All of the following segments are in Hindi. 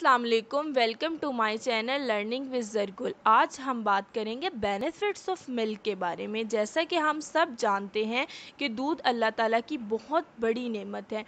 अस्सलाम वालेकुम welcome to my channel learning with Zargul आज हम बात करेंगे बेनिफिट्स ऑफ मिल्क के बारे में जैसा कि हम सब जानते हैं कि दूध अल्लाह ताला की बहुत बड़ी नेमत है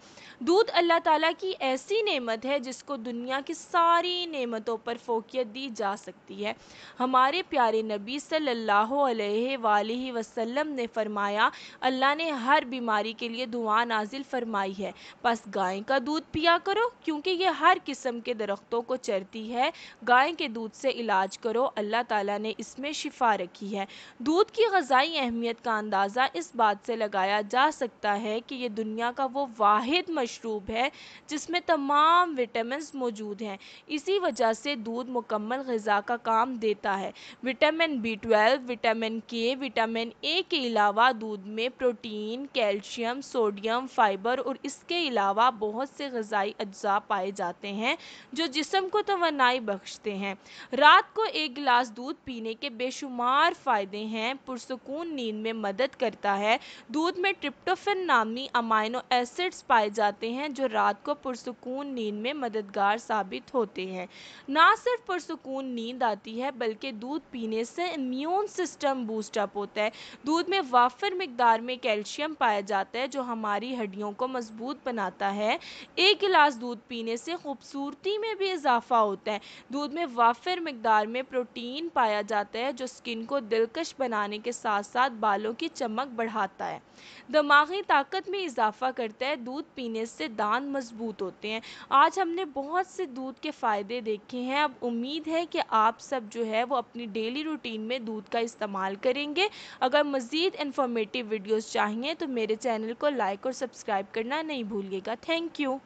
दूध अल्लाह ताला की ऐसी नेमत है जिसको दुनिया की सारी नेमतों पर फोकियत दी जा सकती है हमारे प्यारे नबी सल्लल्लाहु अलैहि वसल्लम ने फरमाया अल्लाह ने हर बीमारी के लिए दुआ नाजिल फरमाई है बस गाय का दूध पिया करो क्योंकि ये हर किस्म के दरख्त दरख्तों को चरती है गाय के दूध से इलाज करो अल्लाह ताला ने इसमें शिफा रखी है दूध की गज़ाई अहमियत का अंदाज़ा इस बात से लगाया जा सकता है कि यह दुनिया का वो वाद मशरूब है जिसमें तमाम विटामिन मौजूद हैं इसी वजह से दूध मुकम्मल गज़ा का काम देता है vitamin B twelve vitamin K vitamin A के अलावा दूध में प्रोटीन कैल्शियम सोडियम फाइबर और इसके अलावा बहुत से गज़ाई अज्जा पाए जाते हैं जो जिसम को तोानाई बख्शते हैं रात को एक गिलास दूध पीने के बेशुमार फ़ायदे हैं पुरसकून नींद में मदद करता है दूध में ट्रिप्टोफिन नामी अमाइनो एसिड्स पाए जाते हैं जो रात को पुरसकून नींद में मददगार साबित होते हैं ना सिर्फ पुरसकून नींद आती है बल्कि दूध पीने से इम्यून सिस्टम बूस्टअप होता है दूध में वाफर मकदार में कैल्शियम पाया जाता है जो हमारी हड्डियों को मजबूत बनाता है एक गिलास दूध पीने से खूबसूरती में भी इजाफा होता है दूध में वाफिर मकदार में प्रोटीन पाया जाता है जो स्किन को दिलकश बनाने के साथ साथ बालों की चमक बढ़ाता है दिमागी ताकत में इजाफा करता है दूध पीने से दांत मजबूत होते हैं आज हमने बहुत से दूध के फ़ायदे देखे हैं अब उम्मीद है कि आप सब जो है वो अपनी डेली रूटीन में दूध का इस्तेमाल करेंगे अगर मज़ीद इन्फॉर्मेटिव वीडियोज़ चाहिए तो मेरे चैनल को लाइक और सब्सक्राइब करना नहीं भूलिएगा थैंक यू